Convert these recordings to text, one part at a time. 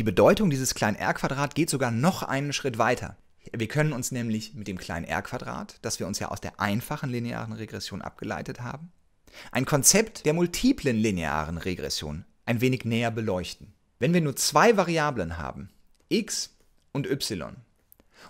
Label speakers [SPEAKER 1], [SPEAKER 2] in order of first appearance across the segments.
[SPEAKER 1] Die Bedeutung dieses kleinen r-Quadrat geht sogar noch einen Schritt weiter. Wir können uns nämlich mit dem kleinen r-Quadrat, das wir uns ja aus der einfachen linearen Regression abgeleitet haben, ein Konzept der multiplen linearen Regression ein wenig näher beleuchten. Wenn wir nur zwei Variablen haben, x und y,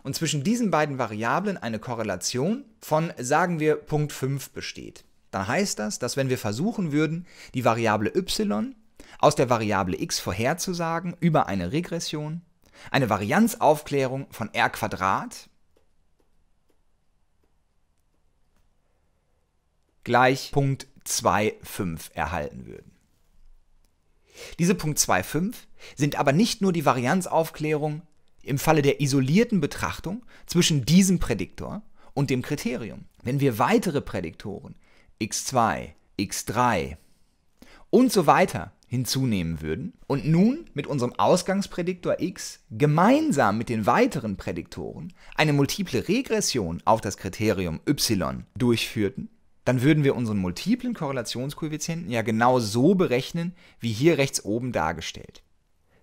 [SPEAKER 1] und zwischen diesen beiden Variablen eine Korrelation von, sagen wir, Punkt 5 besteht, dann heißt das, dass wenn wir versuchen würden, die Variable y aus der Variable x vorherzusagen über eine Regression, eine Varianzaufklärung von r Quadrat gleich Punkt 2,5 erhalten würden. Diese Punkt 2,5 sind aber nicht nur die Varianzaufklärung im Falle der isolierten Betrachtung zwischen diesem Prädiktor und dem Kriterium. Wenn wir weitere Prädiktoren x2, x3 und so weiter hinzunehmen würden und nun mit unserem Ausgangsprädiktor x gemeinsam mit den weiteren Prädiktoren eine multiple Regression auf das Kriterium y durchführten, dann würden wir unseren multiplen Korrelationskoeffizienten ja genau so berechnen, wie hier rechts oben dargestellt.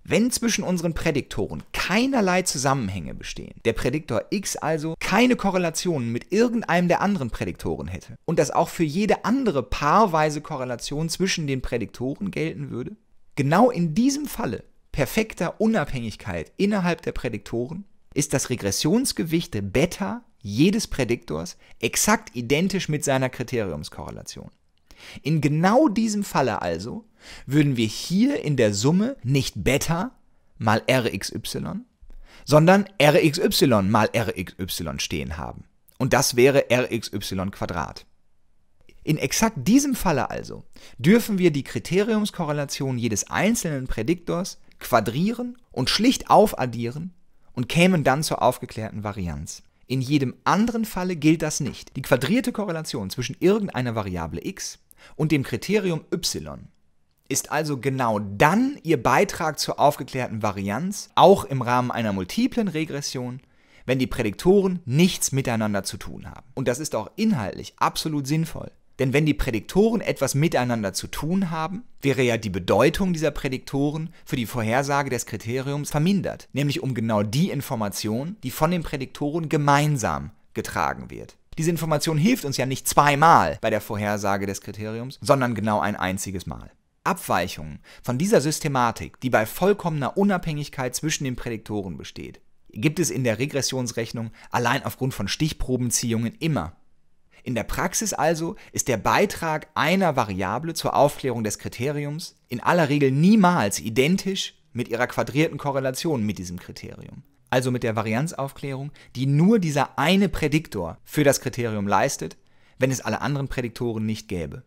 [SPEAKER 1] Wenn zwischen unseren Prädiktoren keinerlei Zusammenhänge bestehen, der Prädiktor X also keine Korrelationen mit irgendeinem der anderen Prädiktoren hätte und das auch für jede andere paarweise Korrelation zwischen den Prädiktoren gelten würde, genau in diesem Falle perfekter Unabhängigkeit innerhalb der Prädiktoren ist das Regressionsgewicht Beta jedes Prädiktors exakt identisch mit seiner Kriteriumskorrelation. In genau diesem Falle also würden wir hier in der Summe nicht Beta mal Rxy, sondern Rxy mal Rxy stehen haben. Und das wäre Rxy Quadrat. In exakt diesem Falle also dürfen wir die Kriteriumskorrelation jedes einzelnen Prädiktors quadrieren und schlicht aufaddieren und kämen dann zur aufgeklärten Varianz. In jedem anderen Falle gilt das nicht. Die quadrierte Korrelation zwischen irgendeiner Variable x und dem Kriterium y ist also genau dann Ihr Beitrag zur aufgeklärten Varianz, auch im Rahmen einer multiplen Regression, wenn die Prädiktoren nichts miteinander zu tun haben. Und das ist auch inhaltlich absolut sinnvoll. Denn wenn die Prädiktoren etwas miteinander zu tun haben, wäre ja die Bedeutung dieser Prädiktoren für die Vorhersage des Kriteriums vermindert, nämlich um genau die Information, die von den Prädiktoren gemeinsam getragen wird. Diese Information hilft uns ja nicht zweimal bei der Vorhersage des Kriteriums, sondern genau ein einziges Mal. Abweichungen von dieser Systematik, die bei vollkommener Unabhängigkeit zwischen den Prädiktoren besteht, gibt es in der Regressionsrechnung allein aufgrund von Stichprobenziehungen immer. In der Praxis also ist der Beitrag einer Variable zur Aufklärung des Kriteriums in aller Regel niemals identisch mit ihrer quadrierten Korrelation mit diesem Kriterium also mit der Varianzaufklärung, die nur dieser eine Prädiktor für das Kriterium leistet, wenn es alle anderen Prädiktoren nicht gäbe.